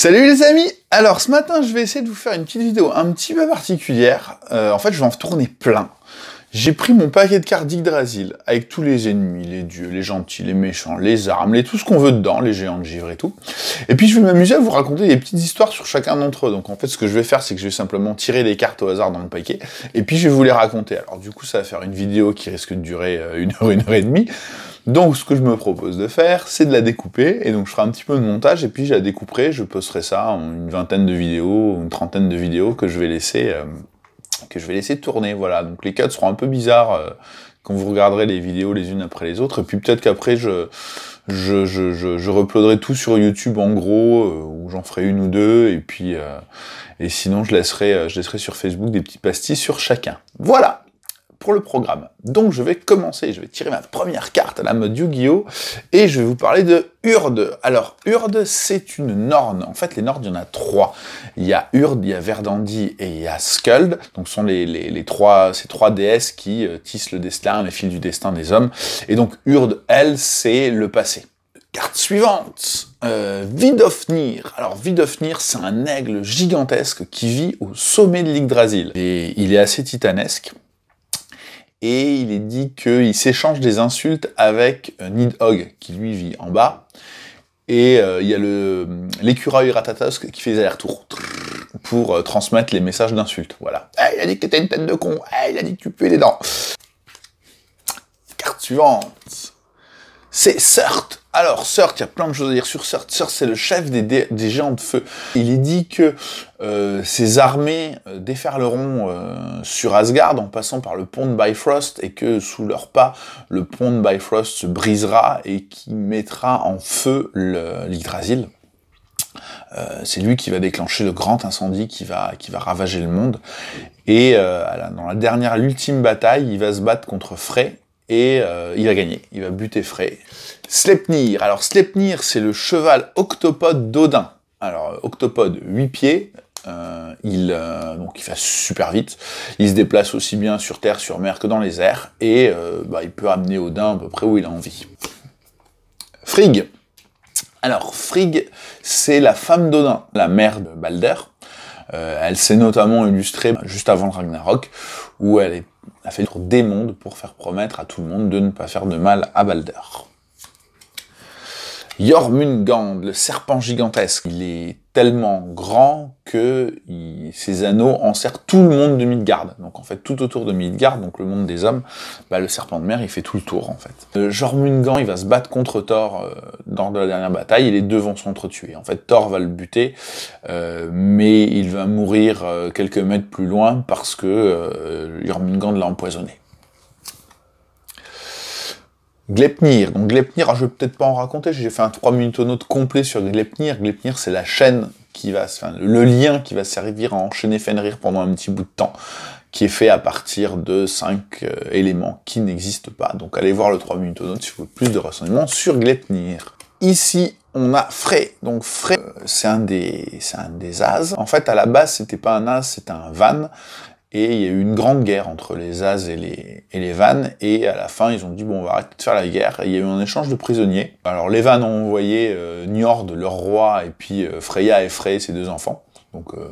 Salut les amis Alors ce matin je vais essayer de vous faire une petite vidéo un petit peu particulière. Euh, en fait je vais en tourner plein. J'ai pris mon paquet de cartes d'Yggdrasil avec tous les ennemis, les dieux, les gentils, les méchants, les armes, les tout ce qu'on veut dedans, les géants de givre et tout. Et puis je vais m'amuser à vous raconter des petites histoires sur chacun d'entre eux. Donc en fait ce que je vais faire c'est que je vais simplement tirer des cartes au hasard dans le paquet et puis je vais vous les raconter. Alors du coup ça va faire une vidéo qui risque de durer euh, une heure, une heure et demie. Donc ce que je me propose de faire, c'est de la découper, et donc je ferai un petit peu de montage, et puis je la découperai, je posterai ça en une vingtaine de vidéos, une trentaine de vidéos que je vais laisser, euh, que je vais laisser tourner, voilà. Donc les cuts seront un peu bizarres euh, quand vous regarderez les vidéos les unes après les autres, et puis peut-être qu'après je, je, je, je, je tout sur YouTube en gros, euh, où j'en ferai une ou deux, et puis et sinon je laisserai, je laisserai sur Facebook des petits pastilles sur chacun. Voilà le programme. Donc je vais commencer, je vais tirer ma première carte, à la mode Yu-Gi-Oh! Et je vais vous parler de Urd. Alors Urd, c'est une Norne. En fait, les norns, il y en a trois. Il y a Urd, il y a Verdandi et il y a Skuld. Donc ce sont les, trois, ces trois déesses qui euh, tissent le destin, les fils du destin des hommes. Et donc Urd, elle, c'est le passé. Carte suivante, euh, Vidofnir. Alors Vidofnir, c'est un aigle gigantesque qui vit au sommet de l'Yggdrasil. Et il est assez titanesque et il est dit qu'il s'échange des insultes avec euh, Nidhogg, qui lui vit en bas. Et euh, il y a le euh, l'écureuil Ratatosk qui fait des allers-retours pour transmettre les messages d'insultes. Voilà. Hey, eh, il a dit que t'es une tête de con. Eh, il a dit que tu puais les dents. Carte suivante. C'est Surt alors, Surt, il y a plein de choses à dire sur Surt. c'est le chef des, géants de feu. Il est dit que ses euh, armées euh, déferleront euh, sur Asgard en passant par le pont de Bifrost et que sous leurs pas, le pont de Bifrost se brisera et qui mettra en feu le, c'est lui qui va déclencher le grand incendie qui va, ravager le monde. Et dans la dernière, l'ultime bataille, il va se battre contre Frey et il va gagner. Il va buter Frey. Slepnir, Alors, Slepnir c'est le cheval octopode d'Odin. Alors, euh, octopode, 8 pieds. Euh, il, euh, donc il va super vite. Il se déplace aussi bien sur terre, sur mer que dans les airs. Et bah, il peut amener Odin à peu près où il a envie. Frigg. Alors, Frigg, c'est la femme d'Odin, la mère de Balder. elle s'est notamment illustrée juste avant le Ragnarok, où elle a fait des mondes pour faire promettre à tout le monde de ne pas faire de mal à Balder. Jormungand, le serpent gigantesque, il est tellement grand que ses anneaux enserrent tout le monde de Midgard. Donc en fait, tout autour de Midgard, donc le monde des hommes, bah, le serpent de mer, il fait tout le tour en fait. Euh, Jormungand, il va se battre contre Thor euh, dans la dernière bataille, et les deux vont s'entretuer. En fait, Thor va le buter, euh, mais il va mourir quelques mètres plus loin parce que Jormungand l'a empoisonné. Glepnir. Donc Glepnir, ah, je vais peut-être pas en raconter, j'ai fait un 3 minutes au note complet sur Glepnir. Glepnir, c'est la chaîne qui va, le lien qui va servir à enchaîner Fenrir pendant un petit bout de temps, qui est fait à partir de 5 euh, éléments qui n'existent pas. Donc allez voir le 3 minutes au note si vous voulez plus de renseignements sur Glepnir. Ici, on a Frey. Donc Frey, euh, c'est un des, un des as. En fait, à la base, c'était pas un as, c'était un van. Et il y a eu une grande guerre entre les As et les, et les Vannes, et à la fin, ils ont dit, bon, on va arrêter de faire la guerre, et il y a eu un échange de prisonniers. Alors les Vannes ont envoyé euh, Njord, leur roi, et puis euh, Freya et Frey, ses deux enfants, donc euh,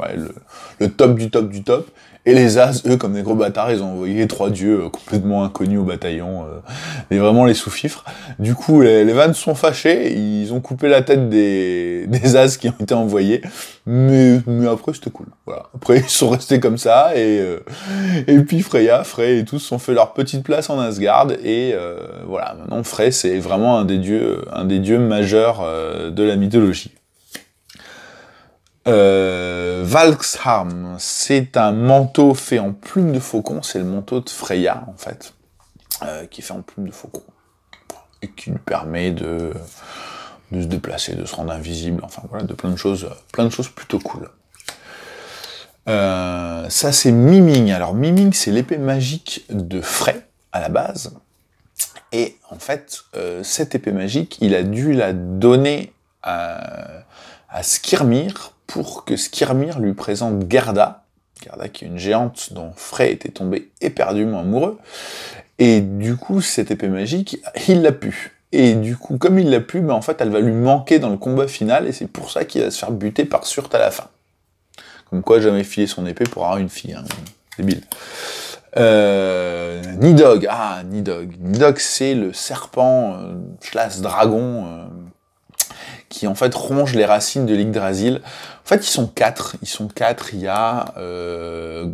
ouais, le, top du top du top, et les As, eux, comme des gros bâtards, ils ont envoyé trois dieux euh, complètement inconnus au bataillon, euh, mais vraiment les sous-fifres. Du coup, les, vannes sont fâchés, ils ont coupé la tête des, des As qui ont été envoyés, mais, après c'était cool. Après, ils sont restés comme ça, euh, et, puis Freya, Frey et tous ont fait leur petite place en Asgard, et voilà, maintenant Frey, c'est vraiment un des dieux, un des dieux majeurs de la mythologie. Euh, Valksham, c'est un manteau fait en plume de faucon, c'est le manteau de Freya en fait, euh, qui est fait en plume de faucon, et qui lui permet de, se déplacer, de se rendre invisible, enfin voilà, de plein de choses, plein de choses plutôt cool. Euh, ça c'est Miming. Alors Miming c'est l'épée magique de Frey à la base. Et en fait, euh, cette épée magique, il a dû la donner à Skirmir pour que Skirmir lui présente Gerda, Gerda qui est une géante dont Frey était tombé éperdument amoureux, et du coup, cette épée magique, il l'a pu. Et du coup, comme il l'a pu, mais bah, en fait, elle va lui manquer dans le combat final, et c'est pour ça qu'il va se faire buter par Surte à la fin. Comme quoi, jamais filer son épée pour avoir une fille, hein, débile. Euh, Nidog, ah, Nidog. Nidog, c'est le serpent, euh, dragon, euh, qui en fait rongent les racines de l'Yggdrasil. En fait, ils sont quatre. Ils sont quatre. Il y a euh,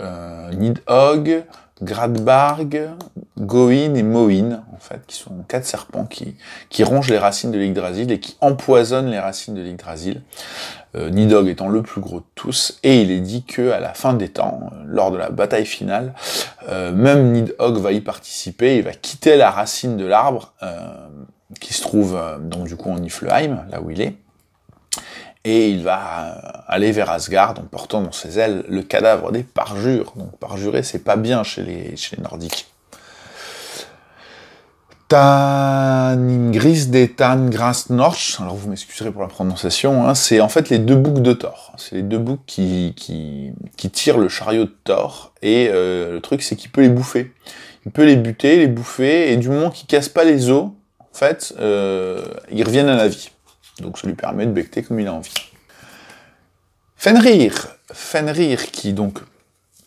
euh Nidhogg, Gradbarg, Goin et Moin, en fait, qui sont quatre serpents qui, qui rongent les racines de l'Yggdrasil et qui empoisonnent les racines de l'Yggdrasil. Euh, Nidhogg étant le plus gros de tous, et il est dit que à la fin des temps, euh, lors de la bataille finale, même Nidhogg va y participer, il va quitter la racine de l'arbre qui se trouve euh, donc du coup en Niflheim, là où il est. Et il va euh, aller vers Asgard en portant dans ses ailes le cadavre des parjures. Donc parjurer, c'est pas bien chez les, chez les Nordiques. Taningris des Tangrasnorch, alors vous m'excuserez pour la prononciation, hein. c'est en fait les deux boucs de Thor. C'est les deux boucs qui, qui, tirent le chariot de Thor, et euh, le truc c'est qu'il peut les bouffer. Il peut les buter, les bouffer, et du moment qu'il casse pas les os, fait, euh, ils reviennent à la vie. Donc ça lui permet de becter comme il a envie. Fenrir, Fenrir qui donc,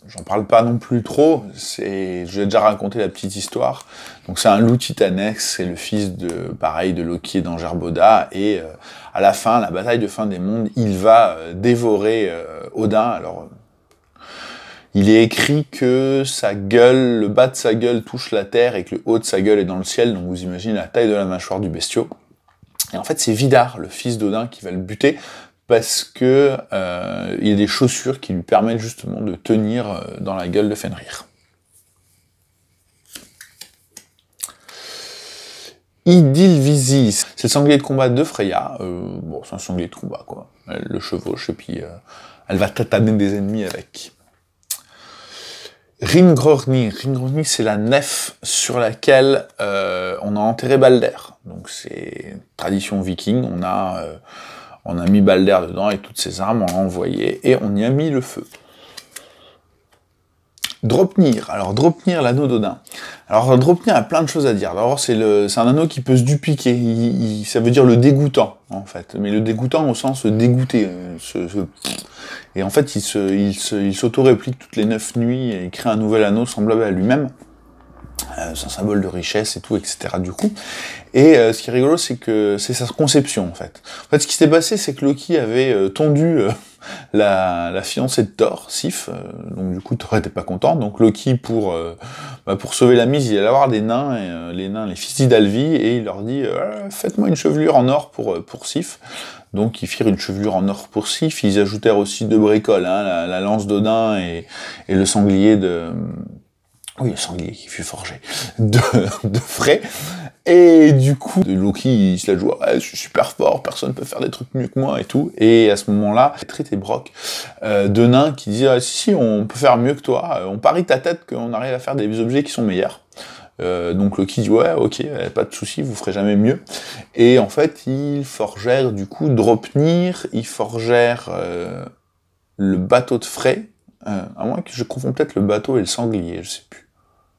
j'en parle pas non plus trop, c'est, je vais déjà raconté la petite histoire. Donc c'est un loup titanesque, c'est le fils de, pareil, de Loki et d'Angerboda, et euh, à la fin, la bataille de fin des mondes, il va euh, dévorer Odin. Alors il est écrit que sa gueule, le bas de sa gueule touche la terre et que le haut de sa gueule est dans le ciel, donc vous imaginez la taille de la mâchoire du bestiau. Et en fait, c'est Vidar, le fils d'Odin, qui va le buter parce que euh, il y a des chaussures qui lui permettent justement de tenir euh, dans la gueule de Fenrir. Idilvisis, c'est le sanglier de combat de Freya. Euh, bon, c'est un sanglier de combat, quoi. Elle le chevauche et puis elle va tataner des ennemis avec. Ringrorni. c'est la nef sur laquelle euh, on a enterré Balder. Donc c'est tradition viking, on a, euh, on a mis Balder dedans et toutes ses armes, on l'a envoyé et on y a mis le feu. Dropnir. Alors Dropnir, l'anneau d'Odin. Alors Dropnir a plein de choses à dire. D'abord, c'est un anneau qui peut se dupliquer. ça veut dire le dégoûtant, en fait. Mais le dégoûtant au sens dégoûté. Euh, et en fait, il sauto il se, il s'auto réplique toutes les neuf nuits et crée un nouvel anneau semblable à lui-même. Euh, c'est un symbole de richesse et tout, etc. Du coup, et euh, ce qui est rigolo, c'est que c'est sa conception en fait. En fait, ce qui s'est passé, c'est que Loki avait euh, tendu euh, la, la, fiancée de Thor, Sif. donc du coup, Thor était pas content. Donc Loki, pour bah, pour sauver la mise, il allait voir des nains, et, les nains, les fils d'Alvi, et il leur dit faites-moi une chevelure en or pour pour Sif. Donc ils firent une chevelure en or pour Sif. Ils ajoutèrent aussi deux bricoles, hein, la, la, lance d'Odin et, et le sanglier de oui, le sanglier qui fut forgé de, de frais. Et du coup, Loki, il se la joue, je suis super fort, personne ne peut faire des trucs mieux que moi et tout. Et à ce moment-là, il et Brock, euh, de nains qui disent, ah, si, on peut faire mieux que toi, euh, on parie ta tête qu'on arrive à faire des objets qui sont meilleurs. Euh, donc Loki dit ouais ok euh, pas de souci vous ferez jamais mieux et en fait ils forgèrent du coup Dropnir ils forgèrent le bateau de frais à moins que je confonde peut-être le bateau et le sanglier je sais plus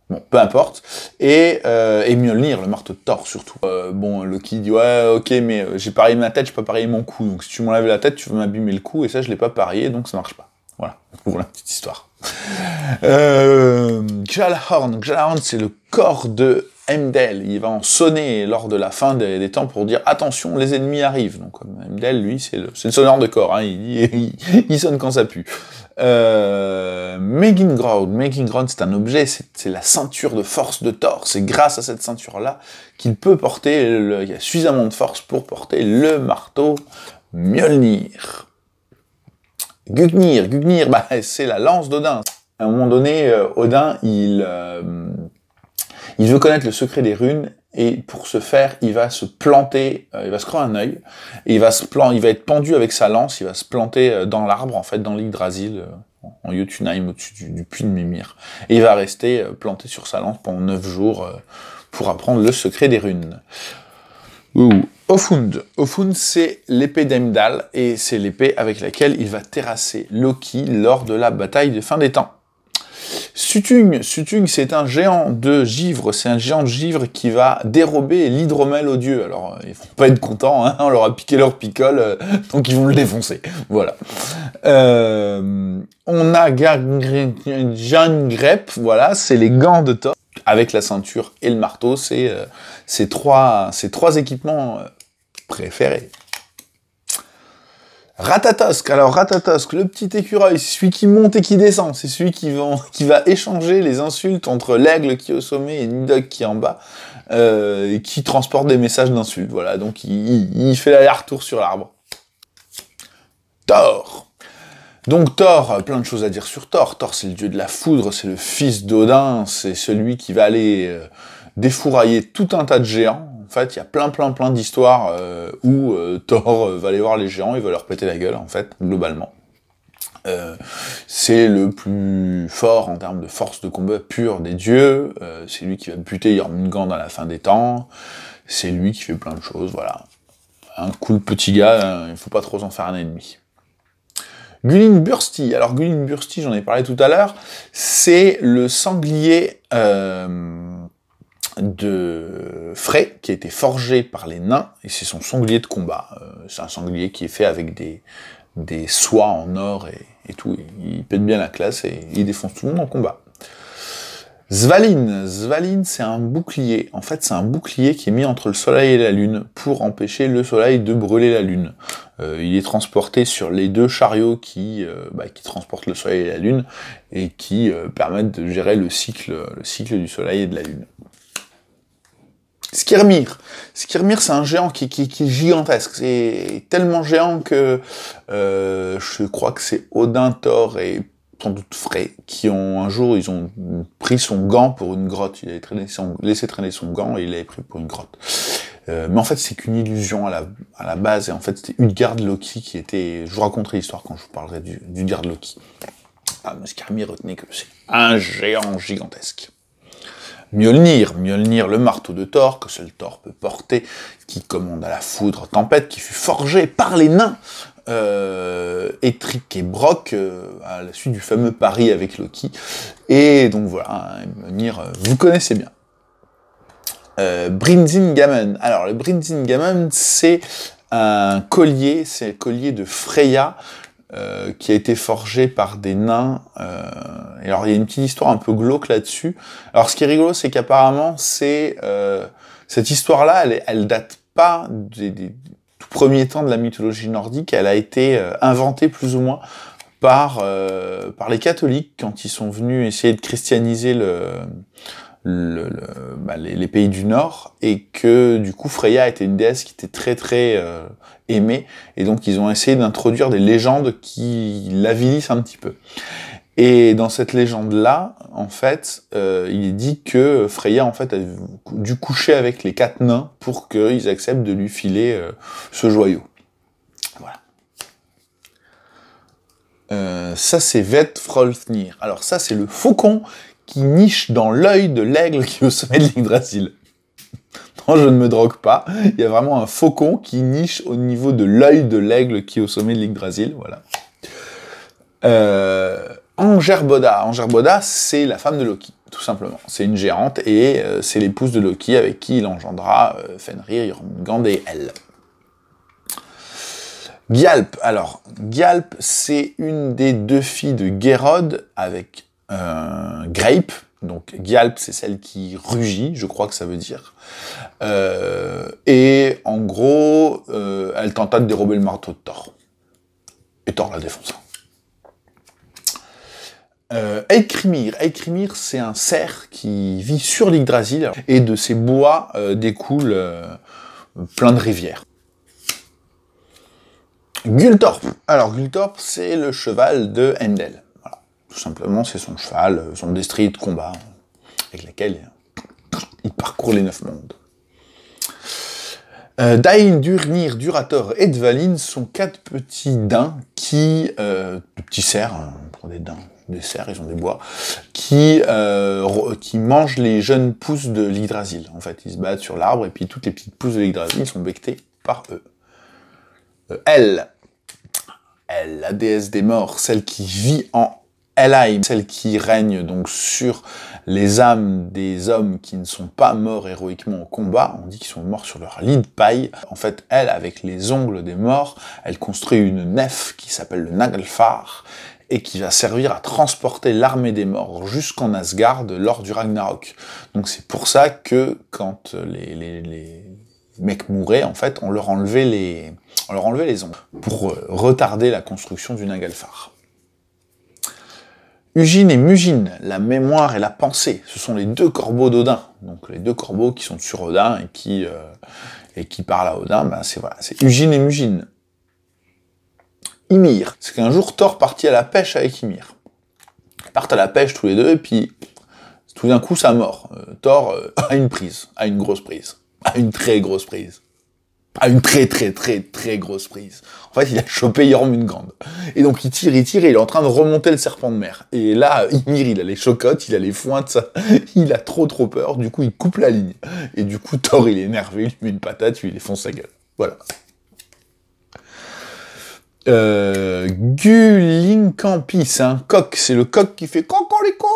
Bon, peu importe. Et, euh, et Mjolnir, le marteau de Thor surtout. Euh, bon, Loki dit ouais, ok, mais euh, j'ai parié ma tête, j'ai pas parié mon cou. Donc si tu m'enlèves la tête, tu vas m'abîmer le cou, et ça, je l'ai pas parié, donc ça marche pas. Voilà, pour la petite histoire. Euh, c'est le corps de Mdel. Il va en sonner lors de la fin des, temps pour dire attention, les ennemis arrivent. Donc euh, Mdel, lui, c'est le, sonneur de corps. Hein. il, sonne quand ça pue. Euh, Making Ground, Ground, c'est un objet, c'est la ceinture de force de Thor. C'est grâce à cette ceinture-là qu'il peut porter, il y a suffisamment de force pour porter le marteau Mjolnir. Gugnir, Gugnir, bah, c'est la lance d'Odin. À un moment donné, euh, Odin, il euh, il veut connaître le secret des runes et pour ce faire, il va se planter, euh, il va se croire un œil, et il va se plan il va être pendu avec sa lance, il va se planter euh, dans l'arbre en fait, dans l'Yggdrasil, euh, en Jotunheim au-dessus du, puits de Mimir, et il va rester euh, planté sur sa lance pendant neuf jours pour apprendre le secret des runes. Ouh. Ofund. Ofund, c'est l'épée d'Emdal, et c'est l'épée avec laquelle il va terrasser Loki lors de la bataille de fin des temps. Sutung, Sutung, c'est un géant de givre, c'est un géant de givre qui va dérober l'hydromel aux dieux. Alors, euh, ils vont pas être contents, hein. on leur a piqué leur picole, euh, donc ils vont le défoncer. Voilà. Euh, on a Jean Grep, voilà, c'est les gants de top. Avec la ceinture et le marteau, c'est trois, ces trois équipements préférés. Ratatosk, alors Ratatosk, le petit écureuil, c'est celui qui monte et qui descend, c'est celui qui va, échanger les insultes entre l'aigle qui est au sommet et Nidok qui est en bas, euh, et qui transporte des messages d'insultes, voilà, donc il, fait l'aller-retour sur l'arbre. Thor Donc Thor, euh, plein de choses à dire sur Thor, Thor c'est le dieu de la foudre, c'est le fils d'Odin, c'est celui qui va aller... Euh, défourailler tout un tas de géants, en fait, il y a plein, plein, plein d'histoires euh, où euh, Thor euh, va aller voir les géants, et va leur péter la gueule, en fait, globalement. c'est le plus fort en termes de force de combat pure des dieux. c'est lui qui va buter Yormungand à la fin des temps. C'est lui qui fait plein de choses, voilà. Un cool petit gars, hein, il ne faut pas trop en faire un ennemi. Gulin Bursti. Alors Gulin Bursti, j'en ai parlé tout à l'heure, c'est le sanglier de frais qui a été forgé par les nains, et c'est son sanglier de combat. Euh, c'est un sanglier qui est fait avec des, des soies en or et, tout. Il, pète bien la classe et il défonce tout le monde en combat. Svaline, c'est un bouclier. En fait, c'est un bouclier qui est mis entre le soleil et la lune pour empêcher le soleil de brûler la lune. Euh, il est transporté sur les deux chariots qui, euh, bah, qui transportent le soleil et la lune et qui permettent de gérer le cycle, le cycle du soleil et de la lune. Skirmir. Skirmir, c'est un géant qui, est gigantesque. C'est tellement géant que euh, je crois que c'est Odin, Thor et sans doute Frey qui ont un jour ils ont pris son gant pour une grotte. Il avait laissé traîner son gant et il l'avait pris pour une grotte. Euh, mais en fait, c'est qu'une illusion à la, base. Et en fait, c'était garde Loki qui était. Je vous raconterai l'histoire quand je vous parlerai du, Loki. Ah, mais Skirmir, retenez que c'est un géant gigantesque. Mjolnir, Mjolnir le marteau de Thor, que seul Thor peut porter, qui commande à la foudre tempête, qui fut forgé par les nains, euh, Etric et Brock, euh, à la suite du fameux pari avec Loki. Et donc voilà, Mjolnir, euh, vous connaissez bien. Euh, Alors, le Brinzingamen, c'est un collier, c'est le collier de Freya, euh, qui a été forgé par des nains. Euh, et alors il y a une petite histoire un peu glauque là-dessus. Alors ce qui est rigolo, c'est qu'apparemment c'est euh, cette histoire-là, elle, elle date pas des, des, tout premiers temps de la mythologie nordique. Elle a été euh, inventée plus ou moins par euh, par les catholiques quand ils sont venus essayer de christianiser le le, bah, les, pays du Nord et que du coup Freya était une déesse qui était très très euh, aimée et donc ils ont essayé d'introduire des légendes qui l'avilissent un petit peu. Et dans cette légende-là, en fait, euh, il est dit que Freya en fait a dû coucher avec les quatre nains pour qu'ils acceptent de lui filer euh, ce joyau. Voilà. ça c'est Vet Alors ça c'est le faucon qui niche dans l'œil de l'aigle qui est au sommet de l'Yggdrasil. Non, je ne me drogue pas. Il y a vraiment un faucon qui niche au niveau de l'œil de l'aigle qui est au sommet de l'Yggdrasil. Voilà. Euh, Angerboda. Angerboda, c'est la femme de Loki, tout simplement. C'est une géante et euh, c'est l'épouse de Loki avec qui il engendra euh, Fenrir, Gand et elle. Gyalp. alors, Gyalp, c'est une des deux filles de Gérod avec un grape. Donc Gyalp, c'est celle qui rugit, je crois que ça veut dire. Euh, et en gros, euh, elle tenta de dérober le marteau de Thor. Et Thor la défonce. Euh, Eikrimir. c'est un cerf qui vit sur l'Igdrasil, et de ses bois euh, découle plein de rivières. Gultorp. Alors Gultorp, c'est le cheval de Hendel. Tout simplement, c'est son cheval, euh, son destrier de combat, avec laquelle il parcourt les neuf mondes. Euh, Durnir, Durator et Dvalin sont quatre petits daims qui, euh, petits cerfs, hein, pour des daims, des cerfs, ils ont des bois, qui, euh, qui mangent les jeunes pousses de l'hydrasil. En fait, ils se battent sur l'arbre et puis toutes les petites pousses de l'hydrasil sont bectées par eux. elle, elle, la déesse des morts, celle qui vit en Elheim, celle qui règne donc sur les âmes des hommes qui ne sont pas morts héroïquement au combat, on dit qu'ils sont morts sur leur lit de paille. En fait, elle, avec les ongles des morts, elle construit une nef qui s'appelle le Naglfar, et qui va servir à transporter l'armée des morts jusqu'en Asgard lors du Ragnarok. Donc c'est pour ça que quand les, mecs mouraient, en fait, on leur enlevait les, on leur enlevait les ongles pour euh, retarder la construction du Nagalfar. Ugine et Mugine, la mémoire et la pensée, ce sont les deux corbeaux d'Odin. Donc les deux corbeaux qui sont sur Odin et qui, euh, et qui parlent à Odin, ben, c'est voilà, c'est Ugine et Mugine. Ymir, c'est qu'un jour Thor partit à la pêche avec Ymir. Ils partent à la pêche tous les deux et puis tout d'un coup ça mort. Euh, Thor euh, a une prise, a une grosse prise, a une très grosse prise à une très très très très grosse prise. En fait, il a chopé une grande. Et donc il tire, il tire, et il est en train de remonter le serpent de mer. Et là, il Ymir, il a les chocottes, il a les fointes, il a trop trop peur, du coup il coupe la ligne. Et du coup, Thor, il est énervé, il lui met une patate, lui il défonce sa gueule. Voilà. Euh, c'est un hein. coq, c'est le coq qui fait cocorico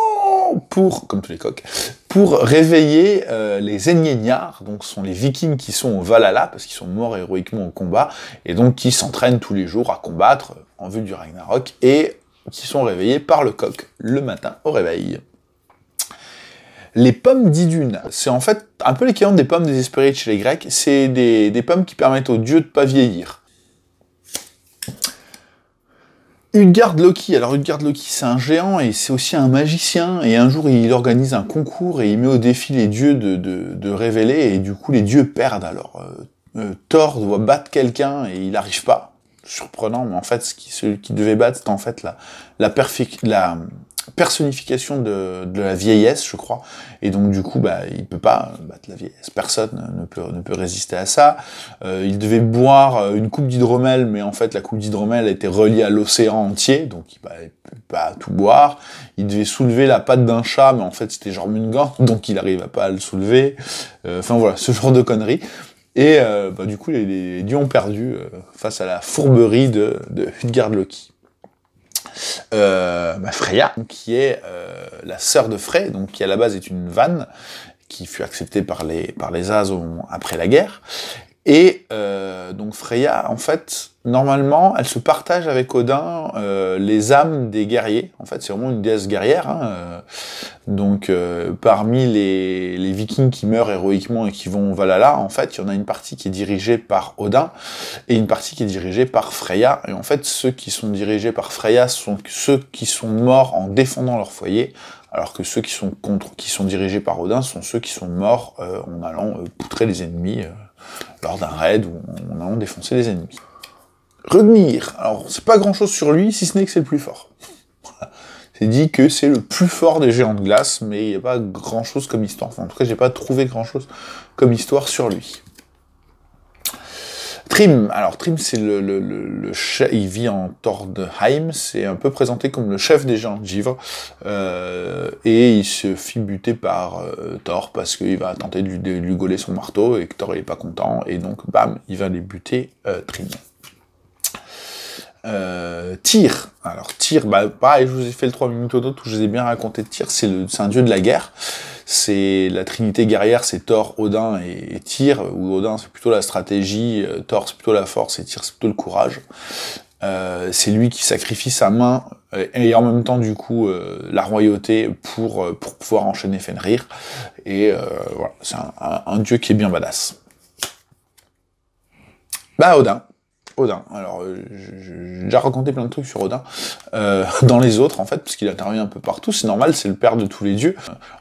pour, comme tous les coqs, pour réveiller euh, les Enyenyar, donc ce sont les vikings qui sont au Valhalla, parce qu'ils sont morts héroïquement au combat, et donc qui s'entraînent tous les jours à combattre en vue du Ragnarok, et qui sont réveillés par le coq le matin au réveil. Les pommes d'Idune, c'est en fait un peu l'équivalent des pommes des chez les Grecs, c'est des, des pommes qui permettent aux dieux de pas vieillir. Utgard Loki, alors Utgard Loki c'est un géant et c'est aussi un magicien et un jour il organise un concours et il met au défi les dieux de, de, de révéler et du coup les dieux perdent alors euh, euh Thor doit battre quelqu'un et il n'arrive pas surprenant mais en fait ce qui, celui qui devait battre c'était en fait la, la, la, personnification de, la vieillesse, je crois. Et donc du coup, bah, il peut pas battre la vieillesse. Personne ne peut, ne peut résister à ça. Euh, il devait boire euh, une coupe d'hydromel, mais en fait la coupe d'hydromel était reliée à l'océan entier, donc bah, il peut pas tout boire. Il devait soulever la patte d'un chat, mais en fait c'était genre mungant donc il à pas à le soulever. Euh, enfin voilà, ce genre de conneries. Et bah, du coup, les, dieux ont perdu face à la fourberie de, de Loki euh, bah, Freya, qui est euh, la sœur de Frey, donc qui à la base est une vanne, qui fut acceptée par les, par les As après la guerre. Et euh, donc Freya, en fait, normalement, elle se partage avec Odin euh, les âmes des guerriers. En fait, c'est vraiment une déesse guerrière. Hein, euh. Donc, parmi les, Vikings qui meurent héroïquement et qui vont au Valhalla, en fait, il y en a une partie qui est dirigée par Odin et une partie qui est dirigée par Freya. Et en fait, ceux qui sont dirigés par Freya sont ceux qui sont morts en défendant leur foyer, alors que ceux qui sont contre, qui sont dirigés par Odin, sont ceux qui sont morts en allant poutrer les ennemis lors d'un raid où on a défoncé les ennemis. Revenir alors c'est pas grand chose sur lui, si ce n'est que c'est le plus fort. c'est dit que c'est le plus fort des géants de glace, mais il n'y a pas grand chose comme histoire. en tout cas, j'ai pas trouvé grand chose comme histoire sur lui. Trim, alors Trim, c'est le, le, le, chef, il vit en Tordheim, c'est un peu présenté comme le chef des gens de Givre, euh, et il se fit buter par euh, Thor parce qu'il va tenter de lui, gauler son marteau et que Thor n'est est pas content, et donc bam, il va les buter euh, Trim. Euh, Tyr. Alors Tyr, bah, pareil, je vous ai fait le 3 minutes d'autre où je vous ai bien raconté Tyr, c'est un dieu de la guerre. C'est la trinité guerrière, c'est Thor, Odin et, Tyr, où Odin c'est plutôt la stratégie, euh, Thor c'est plutôt la force et Tyr c'est plutôt le courage. Euh, c'est lui qui sacrifie sa main et en même temps du coup la royauté pour, pouvoir enchaîner Fenrir. Et voilà, c'est un dieu qui est bien badass. Bah Odin, Odin. Alors, euh, j'ai déjà raconté plein de trucs sur Odin, euh, dans les autres en fait, parce qu'il intervient un peu partout, c'est normal, c'est le père de tous les dieux.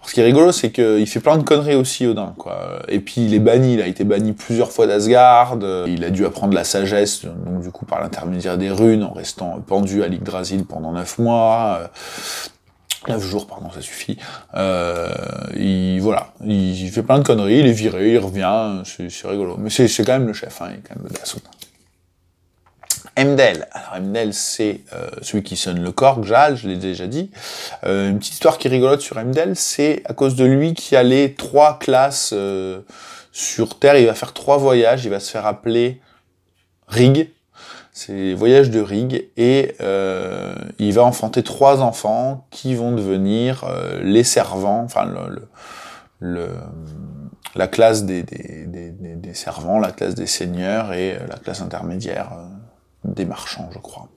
ce qui est rigolo, c'est qu'il fait plein de conneries aussi, Odin, quoi. Et puis, il est banni, il a été banni plusieurs fois d'Asgard, il a dû apprendre la sagesse, donc du coup, par l'intermédiaire des runes, en restant pendu à l'Yggdrasil pendant neuf mois. 9 euh, jours, pardon, ça suffit. il, voilà, il fait plein de conneries, il est viré, il revient, c'est rigolo. Mais c'est quand même le chef, hein, il est quand même le MDL. Alors Emdel, c'est euh, celui qui sonne le corps, Jal, je l'ai déjà dit. Euh, une petite histoire qui rigolote sur Emdel, c'est à cause de lui qu'il a les trois classes euh, sur Terre. Il va faire trois voyages, il va se faire appeler Rig. C'est voyages de Rig et il va enfanter trois enfants qui vont devenir les servants, enfin la classe des, servants, la classe des seigneurs et la classe intermédiaire des marchands, je crois.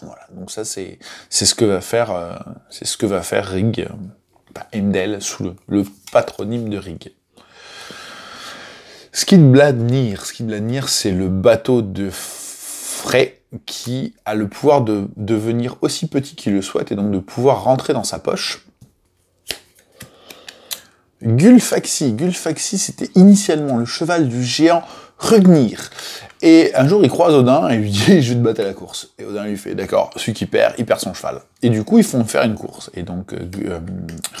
Voilà, donc ça c'est c'est ce que va faire euh, c'est ce que va faire Rig euh, bah, sous le, le, patronyme de Rig. Skidbladnir, Skidbladnir c'est le bateau de frais qui a le pouvoir de devenir aussi petit qu'il le souhaite et donc de pouvoir rentrer dans sa poche. Gulfaxi, Gulfaxi c'était initialement le cheval du géant Rugnir. Et un jour, il croise Odin et lui dit Je vais te battre à la course. Et Odin lui fait D'accord, celui qui perd, il perd son cheval. Et du coup, ils font faire une course. Et donc, euh, euh,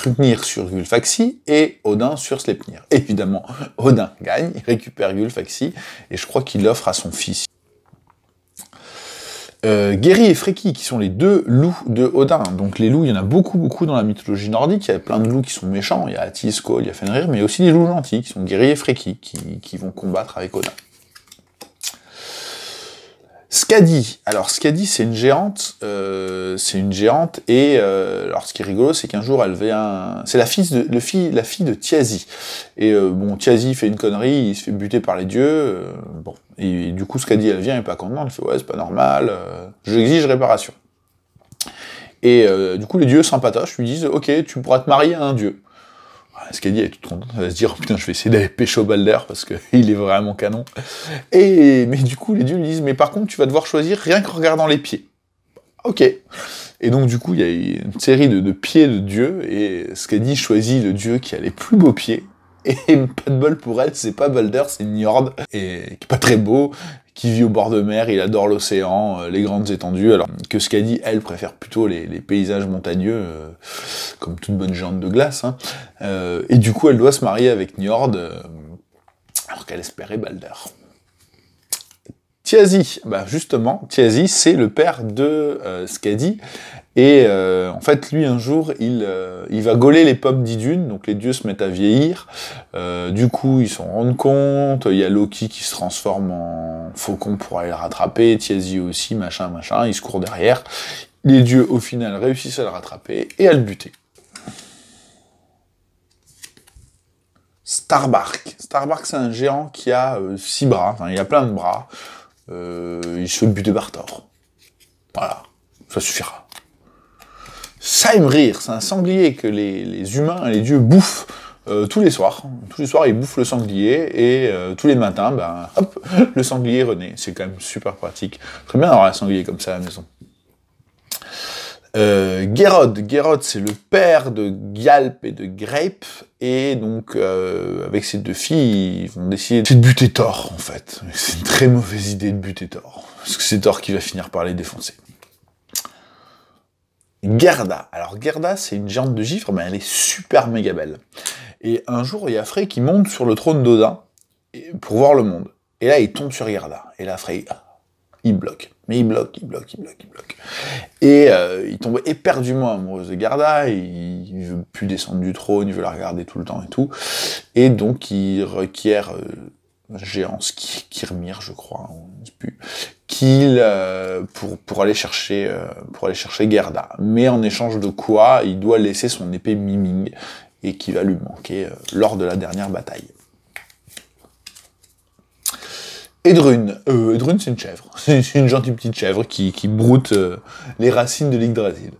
Rugnir sur Gulfaxi et Odin sur Sleipnir. Évidemment, Odin gagne, il récupère Gulfaxi et je crois qu'il l'offre à son fils, euh, et Freki, qui sont les deux loups de Odin. Donc les loups, il y en a beaucoup, beaucoup dans la mythologie nordique. Il y a plein de loups qui sont méchants. Il y a Atis, il y a Fenrir, mais aussi des loups gentils, qui sont Guéry et Freki, qui, qui vont combattre avec Odin. Scadi. Alors Scadi, c'est une géante, euh, c'est une géante et euh, alors ce qui est rigolo, c'est qu'un jour elle vient, c'est la fille de le la fille de Et euh, bon, Tiasy fait une connerie, il se fait buter par les dieux. Euh, bon, et, du coup Scadi, elle vient et pas contente, elle fait ouais c'est pas normal, j'exige réparation. Et du coup les dieux s'empatochent, lui disent ok tu pourras te marier à un dieu. Skadi est toute contente, elle va se dire, oh, putain, je vais essayer d'aller pêcher au Balder parce qu'il est vraiment canon. Et, mais du coup, les dieux lui disent, mais par contre, tu vas devoir choisir rien qu'en regardant les pieds. Ok. Et donc, du coup, il y a une série de, pieds de dieux, et Skadi choisit le dieu qui a les plus beaux pieds. Et pas de bol pour elle, c'est pas Balder, c'est Njord, et qui est pas très beau, qui vit au bord de mer, il adore l'océan, euh, les grandes étendues, alors que ce qu'a dit, elle préfère plutôt les, paysages montagneux, euh, comme toute bonne géante de glace. Hein. Euh, et du coup, elle doit se marier avec Njord, alors qu'elle espérait Balder. Tiazi, bah justement, Tiazi, c'est le père de euh, Skadi. Et euh, en fait, lui, un jour, il, euh, il va gauler les pommes d'Idune, donc les dieux se mettent à vieillir. du coup, ils s'en rendent compte, il y a Loki qui se transforme en faucon pour aller le rattraper, Tiazi aussi, machin, machin, il se court derrière. Les dieux, au final, réussissent à le rattraper et à le buter. Starbark. Starbark, c'est un géant qui a six bras, enfin, il a plein de bras. Euh, il fait le but de Bartor. Voilà, ça suffira. Saimrir, c'est un sanglier que les, humains et les dieux bouffent euh, tous les soirs. Tous les soirs, ils bouffent le sanglier et euh, tous les matins, ben, hop, le sanglier renaît. C'est quand même super pratique. Très bien d'avoir un sanglier comme ça à la maison. Euh, Gerod, c'est le père de Galp et de Grape, et donc euh, avec ses deux filles, ils vont décider de buter Thor en fait. C'est une très mauvaise idée de buter Thor, parce que c'est Thor qui va finir par les défoncer. Gerda. Alors Gerda, c'est une géante de givre, mais elle est super méga belle. Et un jour, il y a Frey qui monte sur le trône d'Odin pour voir le monde. Et là, il tombe sur Gerda. Et là, Frey, il bloque. Mais il bloque, il bloque, il bloque, il bloque. Et euh, il tombe éperdument amoureux de Garda, il, ne veut plus descendre du trône, il veut la regarder tout le temps et tout. Et donc il requiert euh, qui Kirmir, je crois, hein, on sait plus, qu'il euh, pour aller chercher euh, pour aller chercher Gerda. Mais en échange de quoi, il doit laisser son épée Miming et qui va lui manquer lors de la dernière bataille. Edrune. Euh, Drune c'est une chèvre. C'est une gentille petite chèvre qui, broute euh, les racines de l'Yggdrasil.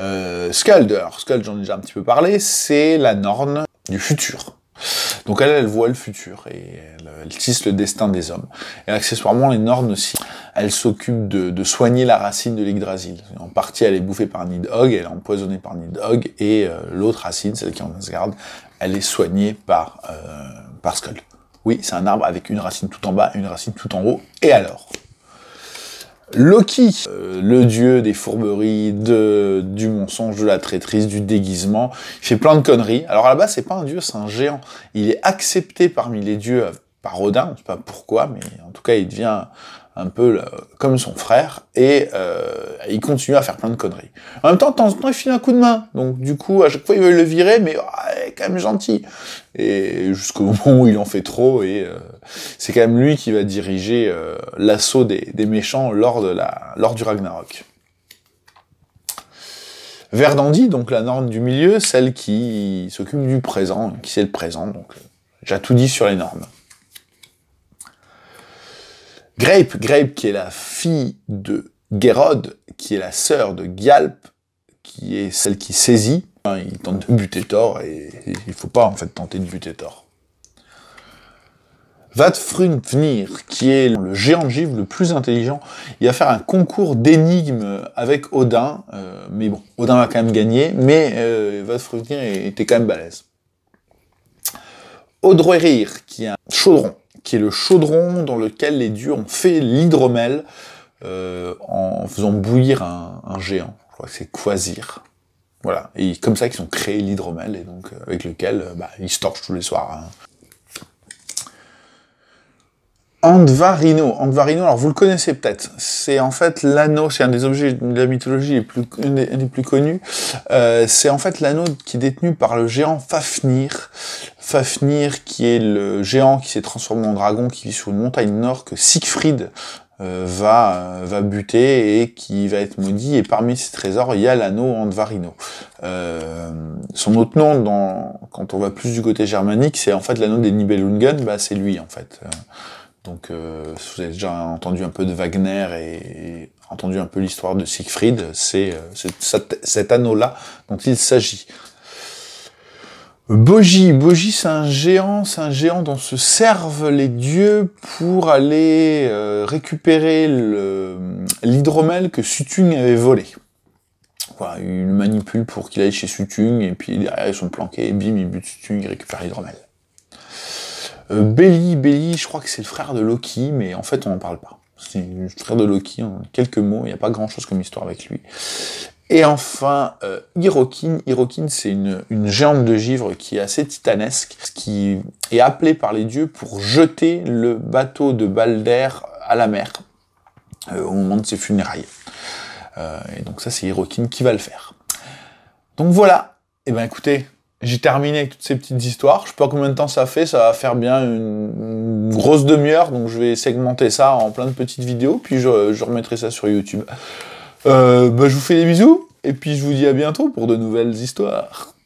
Euh, alors. Skald, j'en ai déjà un petit peu parlé, c'est la Norne du futur. Donc elle, elle voit le futur et elle, tisse le destin des hommes. Et accessoirement, les Nornes aussi, elles s'occupent de, soigner la racine de l'Yggdrasil. En partie, elle est bouffée par Nidhogg, elle est empoisonnée par Nidhogg, et euh, l'autre racine, celle qui est en garde, elle est soignée par, par Skull. Oui, c'est un arbre avec une racine tout en bas, une racine tout en haut. Et alors Loki, euh, le dieu des fourberies, de, du mensonge, de la traîtrise, du déguisement, il fait plein de conneries. Alors à la base, c'est pas un dieu, c'est un géant. Il est accepté parmi les dieux par Odin, on sait pas pourquoi, mais en tout cas, il devient un peu comme son frère, et euh, il continue à faire plein de conneries. En même temps, de temps en temps, il file un coup de main. Donc du coup, à chaque fois, il veut le virer, mais quand même gentil. Et jusqu'au moment où il en fait trop, et euh, c'est quand même lui qui va diriger euh, l'assaut des, méchants lors, de la, lors du Ragnarok. Verdandi, donc la norme du milieu, celle qui s'occupe du présent, qui sait le présent, donc j'ai tout dit sur les normes. Grape, Grape qui est la fille de Gérod, qui est la sœur de Gyalp, qui est celle qui saisit. il tente de buter Thor et il faut pas en fait tenter de buter Thor. venir qui est le géant de givre le plus intelligent, il va faire un concours d'énigmes avec Odin, euh, mais bon, Odin va quand même gagner, mais euh, était quand même balèze. Odroerir, qui est un chaudron, qui est le chaudron dans lequel les dieux ont fait l'hydromel euh, en faisant bouillir un, géant. Je crois que c'est Quasir. Voilà. Et comme ça qu'ils ont créé l'hydromel, et donc euh, avec lequel euh, bah, ils se torchent tous les soirs. Hein. Andvarino. alors vous le connaissez peut-être. C'est en fait l'anneau, c'est un des objets de la mythologie les plus, plus connus. c'est en fait l'anneau qui est détenu par le géant Fafnir, Fafnir, qui est le géant qui s'est transformé en dragon, qui vit sur une montagne nord, que Siegfried euh, va, euh, va buter et qui va être maudit. Et parmi ses trésors, il y a l'anneau Andvarino. Euh, son autre nom, dans, quand on va plus du côté germanique, c'est en fait l'anneau des Nibelungen, bah, c'est lui en fait. Euh, donc vous avez déjà entendu un peu de Wagner et, et entendu un peu l'histoire de Siegfried, c'est cet anneau-là dont il s'agit. Boji, Boji c'est un géant, c'est un géant dont se servent les dieux pour aller euh, récupérer l'hydromel que Sutung avait volé. Voilà, il le manipule pour qu'il aille chez Sutung, et puis derrière ils sont planqués, et bim, il bute Sutung, il récupère l'hydromel. Euh, Belly, je crois que c'est le frère de Loki, mais en fait on n'en parle pas. C'est le frère de Loki en quelques mots, il n'y a pas grand chose comme histoire avec lui. Et enfin, euh, Hirokin. c'est une, géante de givre qui est assez titanesque, qui est appelée par les dieux pour jeter le bateau de Balder à la mer euh, au moment de ses funérailles. Euh, et donc ça, c'est Hirokin qui va le faire. Donc voilà. Et eh ben écoutez, j'ai terminé avec toutes ces petites histoires. Je sais pas combien de temps ça fait, ça va faire bien une, grosse demi-heure, donc je vais segmenter ça en plein de petites vidéos, puis je remettrai ça sur YouTube. Euh, bah, je vous fais des bisous et puis je vous dis à bientôt pour de nouvelles histoires.